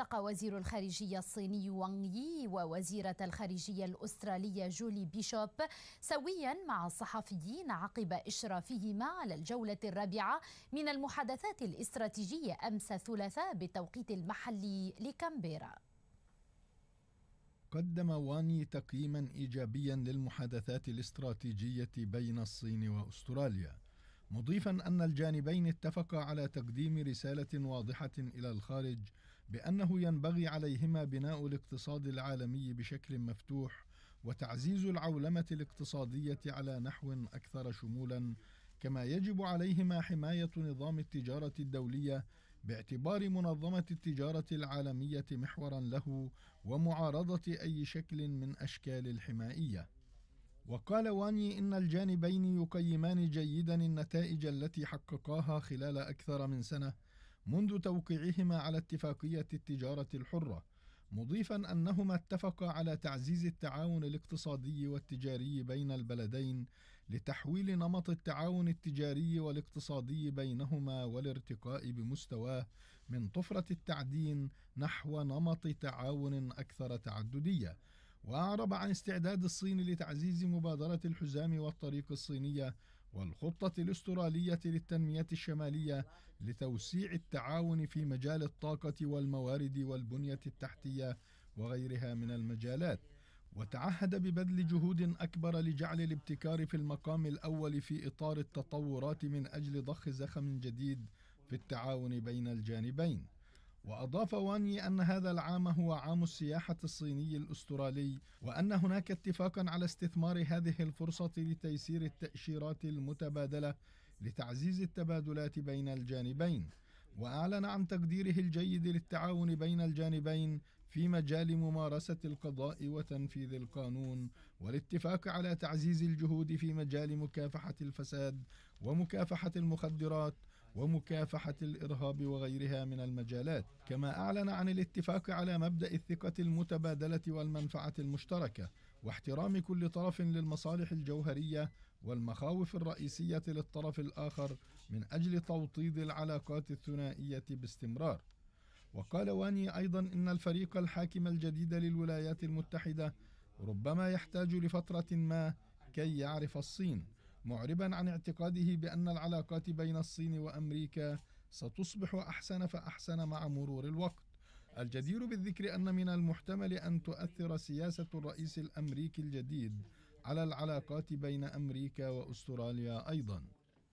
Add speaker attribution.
Speaker 1: التقى وزير الخارجية الصيني وانغ يي ووزيرة الخارجية الأسترالية جولي بيشوب سويا مع الصحفيين عقب إشرافهما على الجولة الرابعة من المحادثات الاستراتيجية أمس الثلاثاء بالتوقيت المحلي لكامبيرا قدم واني تقييما ايجابيا للمحادثات الاستراتيجيه بين الصين واستراليا مضيفا ان الجانبين اتفقا على تقديم رساله واضحه الى الخارج بأنه ينبغي عليهما بناء الاقتصاد العالمي بشكل مفتوح وتعزيز العولمة الاقتصادية على نحو أكثر شمولا كما يجب عليهما حماية نظام التجارة الدولية باعتبار منظمة التجارة العالمية محورا له ومعارضة أي شكل من أشكال الحمائية. وقال واني إن الجانبين يقيمان جيدا النتائج التي حققاها خلال أكثر من سنة منذ توقيعهما على اتفاقية التجارة الحرة، مضيفا أنهما اتفقا على تعزيز التعاون الاقتصادي والتجاري بين البلدين لتحويل نمط التعاون التجاري والاقتصادي بينهما والارتقاء بمستواه من طفرة التعدين نحو نمط تعاون أكثر تعددية. وأعرب عن استعداد الصين لتعزيز مبادرة الحزام والطريق الصينية والخطة الاسترالية للتنمية الشمالية لتوسيع التعاون في مجال الطاقة والموارد والبنية التحتية وغيرها من المجالات وتعهد ببذل جهود أكبر لجعل الابتكار في المقام الأول في إطار التطورات من أجل ضخ زخم جديد في التعاون بين الجانبين وأضاف واني أن هذا العام هو عام السياحة الصيني الأسترالي وأن هناك اتفاقا على استثمار هذه الفرصة لتيسير التأشيرات المتبادلة لتعزيز التبادلات بين الجانبين وأعلن عن تقديره الجيد للتعاون بين الجانبين في مجال ممارسة القضاء وتنفيذ القانون والاتفاق على تعزيز الجهود في مجال مكافحة الفساد ومكافحة المخدرات ومكافحة الإرهاب وغيرها من المجالات كما أعلن عن الاتفاق على مبدأ الثقة المتبادلة والمنفعة المشتركة واحترام كل طرف للمصالح الجوهرية والمخاوف الرئيسية للطرف الآخر من أجل توطيد العلاقات الثنائية باستمرار وقال واني أيضا إن الفريق الحاكم الجديد للولايات المتحدة ربما يحتاج لفترة ما كي يعرف الصين معربا عن اعتقاده بأن العلاقات بين الصين وأمريكا ستصبح أحسن فأحسن مع مرور الوقت الجدير بالذكر أن من المحتمل أن تؤثر سياسة الرئيس الأمريكي الجديد على العلاقات بين أمريكا وأستراليا أيضاً